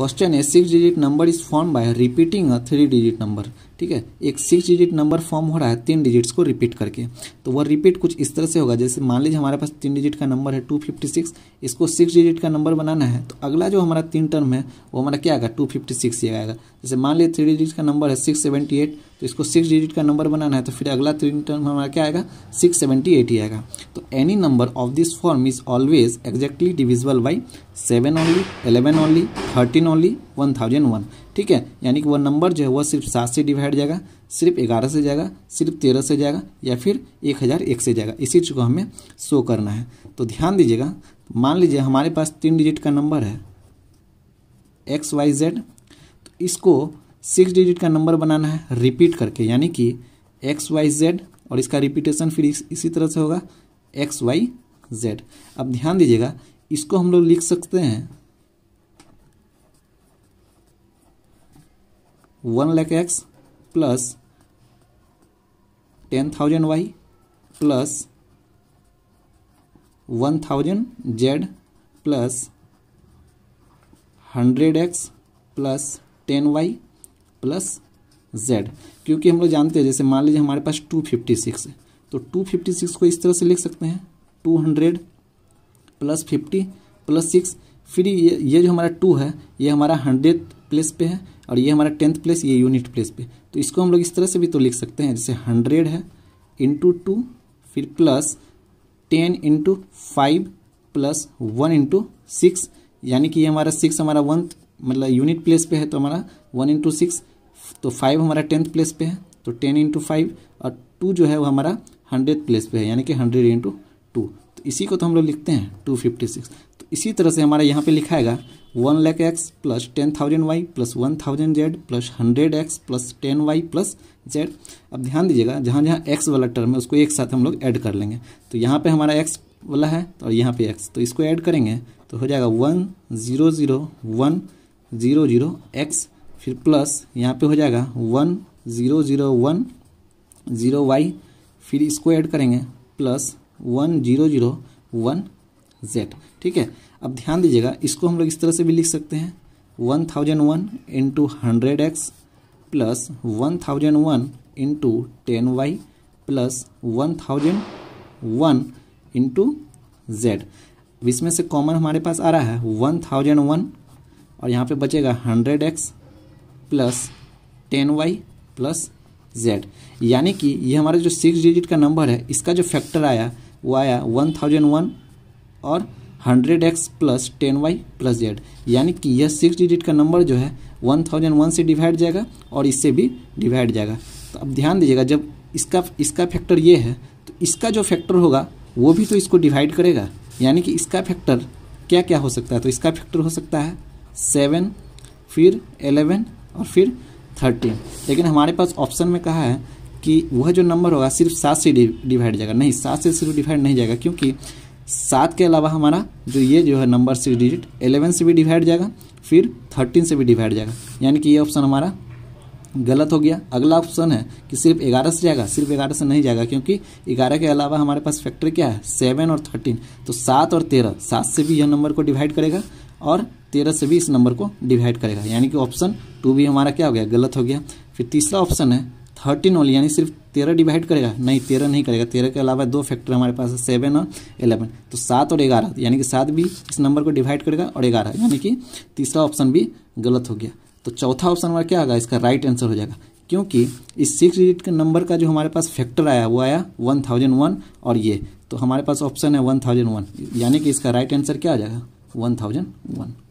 question है six digit number is form by repeating a three digit number ठीक है एक सिक्स डिजिट नंबर फॉर्म हो रहा है तीन डिजिट्स को रिपीट करके तो वह रिपीट कुछ इस तरह से होगा जैसे मान लीजिए हमारे पास तीन डिजिट का नंबर है टू फिफ्टी सिक्स इसको सिक्स डिजिट का नंबर बनाना है तो अगला जो हमारा तीन टर्म है वो हमारा क्या आएगा टू फिफ्टी सिक्स ही आएगा जैसे मान लीजिए थ्री डिजिट का नंबर है सिक्स सेवेंटी एट तो इसको सिक्स डिजिट का नंबर बनाना है तो फिर अगला तीन टर्म हमारा क्या आएगा सिक्स सेवेंटी एट ही आएगा तो any number of this form is always exactly divisible by seven only eleven only thirteen only one thousand one ठीक है यानी कि वह नंबर जो है वह सिर्फ सात से डिवाइड जाएगा सिर्फ ग्यारह से जाएगा सिर्फ तेरह से जाएगा या फिर एक हज़ार एक से जाएगा इसी चीज़ को हमें शो करना है तो ध्यान दीजिएगा मान लीजिए हमारे पास तीन डिजिट का नंबर है एक्स वाई जेड तो इसको सिक्स डिजिट का नंबर बनाना है रिपीट करके यानी कि एक्स वाई जेड और इसका रिपीटेशन फिर इस, इसी तरह से होगा एक्स वाई जेड अब ध्यान दीजिएगा इसको हम लोग लिख सकते हैं one lakh X plus ten thousand Y plus one thousand Z plus hundred X plus ten Y plus Z क्योंकि हम लोग जानते हैं जैसे मान लीजिए हमारे पास टू फिफ्टी सिक्स है तो टू फिफ्टी सिक्स को इस तरह से लिख सकते हैं two hundred plus fifty plus six फिर ये ये जो हमारा टू है ये हमारा हंड्रेड प्लेस पे है और ये हमारा टेंथ प्लेस ये यूनिट प्लेस पे तो इसको हम लोग इस तरह से भी तो लिख सकते हैं जैसे हंड्रेड है इंटू टू फिर plus ten into five plus one into six यानी कि ये हमारा सिक्स हमारा वन मतलब यूनिट प्लेस पे है तो हमारा वन इंटू सिक्स तो फाइव हमारा टेंथ प्लेस पे है तो टेन इंटू फाइव और टू जो है वो हमारा हंड्रेड प्लेस पे है यानी कि हंड्रेड इंटू टू तो इसी को तो हम लोग लिखते हैं टू फिफ्टी सिक्स तो इसी तरह से हमारा यहाँ पे लिखाएगा one lakh X plus ten thousand Y plus one thousand Z plus hundred X plus ten Y plus Z अब ध्यान दीजिएगा जहाँ जहाँ एक्स वाला टर्म है उसको एक साथ हम लोग ऐड कर लेंगे तो यहाँ पे हमारा एक्स वाला है और यहाँ पे एक्स तो इसको ऐड करेंगे तो हो जाएगा one zero zero one zero zero X फिर प्लस यहाँ पे हो जाएगा one zero zero one zero Y फिर इसको ऐड करेंगे plus one zero zero one Z ठीक है अब ध्यान दीजिएगा इसको हम लोग इस तरह से भी लिख सकते हैं one thousand one into hundred X plus one thousand one into ten Y plus one thousand one into Z इसमें से कॉमन हमारे पास आ रहा है वन थाउजेंड वन और यहाँ पे बचेगा hundred X plus ten Y plus Z यानी कि ये हमारा जो सिक्स डिजिट का नंबर है इसका जो फैक्टर आया वो आया वन थाउजेंड वन और hundred X plus ten Y plus Z यानी कि यह सिक्स डिजिट का नंबर जो है वन थाउजेंड वन से डिवाइड जाएगा और इससे भी डिवाइड जाएगा तो अब ध्यान दीजिएगा जब इसका इसका फैक्टर ये है तो इसका जो फैक्टर होगा वो भी तो इसको डिवाइड करेगा यानी कि इसका फैक्टर क्या क्या हो सकता है तो इसका फैक्टर हो सकता है सेवन फिर एलेवन और फिर थर्टीन लेकिन हमारे पास ऑप्शन में कहा है कि वह जो नंबर होगा सिर्फ सात से डिवाइड जाएगा नहीं सात से सिर्फ डिवाइड नहीं जाएगा क्योंकि सात के अलावा हमारा जो ये जो है नंबर सिक्स डिजिट एलेवन से भी डिवाइड जाएगा फिर थर्टीन से भी डिवाइड जाएगा यानी कि ये ऑप्शन हमारा गलत हो गया अगला ऑप्शन है कि सिर्फ ग्यारह से जाएगा सिर्फ ग्यारह से नहीं जाएगा क्योंकि ग्यारह के अलावा हमारे पास फैक्टर क्या है सेवन और थर्टीन तो सात और तेरह सात से भी यह नंबर को डिवाइड करेगा और तेरह से भी इस नंबर को डिवाइड करेगा यानी कि ऑप्शन टू भी हमारा क्या हो गया गलत हो गया फिर तीसरा ऑप्शन है थर्टीन ओनली यानी सिर्फ तेरह डिवाइड करेगा नहीं तेरह नहीं करेगा तेरह के अलावा दो फैक्टर हमारे पास है सेवन और एलेवन तो सात और ग्यारह यानी कि सात भी इस नंबर को डिवाइड करेगा और ग्यारह यानी कि तीसरा ऑप्शन भी गलत हो गया तो चौथा ऑप्शन हमारा क्या होगा इसका राइट आंसर हो जाएगा क्योंकि इस सिक्स डिजिट के नंबर का जो हमारे पास फैक्टर आया वो आया वन थाउजेंड वन और ये तो हमारे पास ऑप्शन है वन थाउजेंड वन यानी कि इसका राइट आंसर क्या आ जाएगा वन थाउजेंड वन